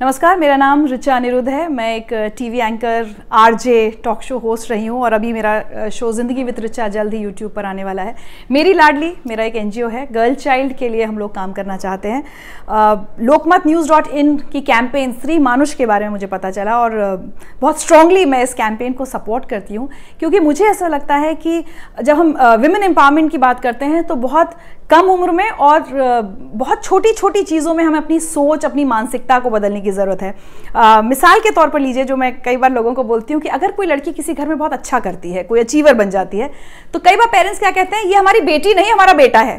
नमस्कार मेरा नाम रिचा अनिरुद्ध है मैं एक TV anchor RJ talk show host रही हूँ और अभी मेरा शो ज़िंदगी विद रिचा जल्द ही यूट्यूब पर आने वाला है मेरी लाडली मेरा एक एनजीओ है गर्ल चाइल्ड के लिए हम लोग काम करना चाहते हैं लोकमत न्यूज़ डॉट इन की कैंपेन श्री मानुष के बारे में मुझे पता चला और बहुत स्ट्रांगली मैं इस कैंपेन को सपोर्ट करती हूँ क्योंकि मुझे ऐसा लगता है कि जब हम विमेन एम्पावरमेंट की बात करते हैं तो बहुत कम उम्र में और बहुत छोटी छोटी चीज़ों में हमें अपनी सोच अपनी मानसिकता को बदलने की की ज़रूरत है आ, मिसाल के तौर पर लीजिए जो मैं कई बार लोगों को बोलती हूँ कि अगर कोई लड़की किसी घर में बहुत अच्छा करती है कोई अचीवर बन जाती है तो कई बार पेरेंट्स क्या कहते हैं ये हमारी बेटी नहीं हमारा बेटा है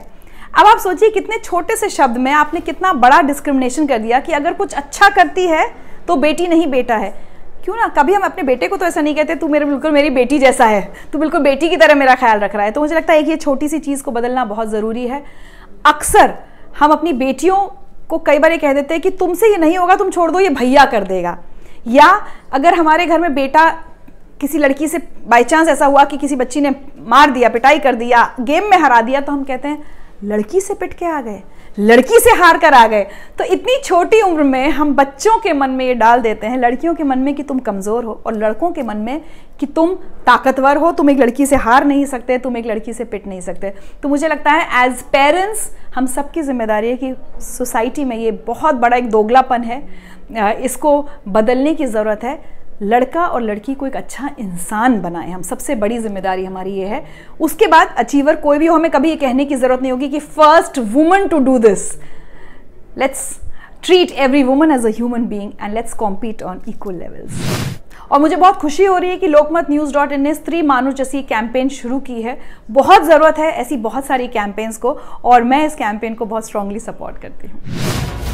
अब आप सोचिए कितने छोटे से शब्द में आपने कितना बड़ा डिस्क्रिमिनेशन कर दिया कि अगर कुछ अच्छा करती है तो बेटी नहीं बेटा है क्यों ना कभी हम अपने बेटे को तो ऐसा नहीं कहते तू मेरे बिल्कुल मेरी बेटी जैसा है तू बिल्कुल बेटी की तरह मेरा ख्याल रख रहा है तो मुझे लगता है कि ये छोटी सी चीज़ को बदलना बहुत ज़रूरी है अक्सर हम अपनी बेटियों को कई बार ये कह देते हैं कि तुमसे ये नहीं होगा तुम छोड़ दो ये भैया कर देगा या अगर हमारे घर में बेटा किसी लड़की से बाई चांस ऐसा हुआ कि किसी बच्ची ने मार दिया पिटाई कर दिया गेम में हरा दिया तो हम कहते हैं लड़की से पिट के आ गए लड़की से हार कर आ गए तो इतनी छोटी उम्र में हम बच्चों के मन में ये डाल देते हैं लड़कियों के मन में कि तुम कमज़ोर हो और लड़कों के मन में कि तुम ताकतवर हो तुम एक लड़की से हार नहीं सकते तुम एक लड़की से पिट नहीं सकते तो मुझे लगता है एज पेरेंट्स हम सबकी जिम्मेदारी है कि सोसाइटी में ये बहुत बड़ा एक दोगलापन है इसको बदलने की ज़रूरत है लड़का और लड़की को एक अच्छा इंसान बनाएं हम सबसे बड़ी जिम्मेदारी हमारी ये है उसके बाद अचीवर कोई भी हो हमें कभी ये कहने की ज़रूरत नहीं होगी कि first woman to do this let's treat every woman as a human being and let's compete on equal levels और मुझे बहुत खुशी हो रही है कि लोकमत न्यूज़ डॉट इन ने स्त्री मानो जैसी कैंपेन शुरू की है बहुत ज़रूरत है ऐसी बहुत सारी कैंपेन्स को और मैं इस कैंपेन को बहुत स्ट्रांगली सपोर्ट करती हूँ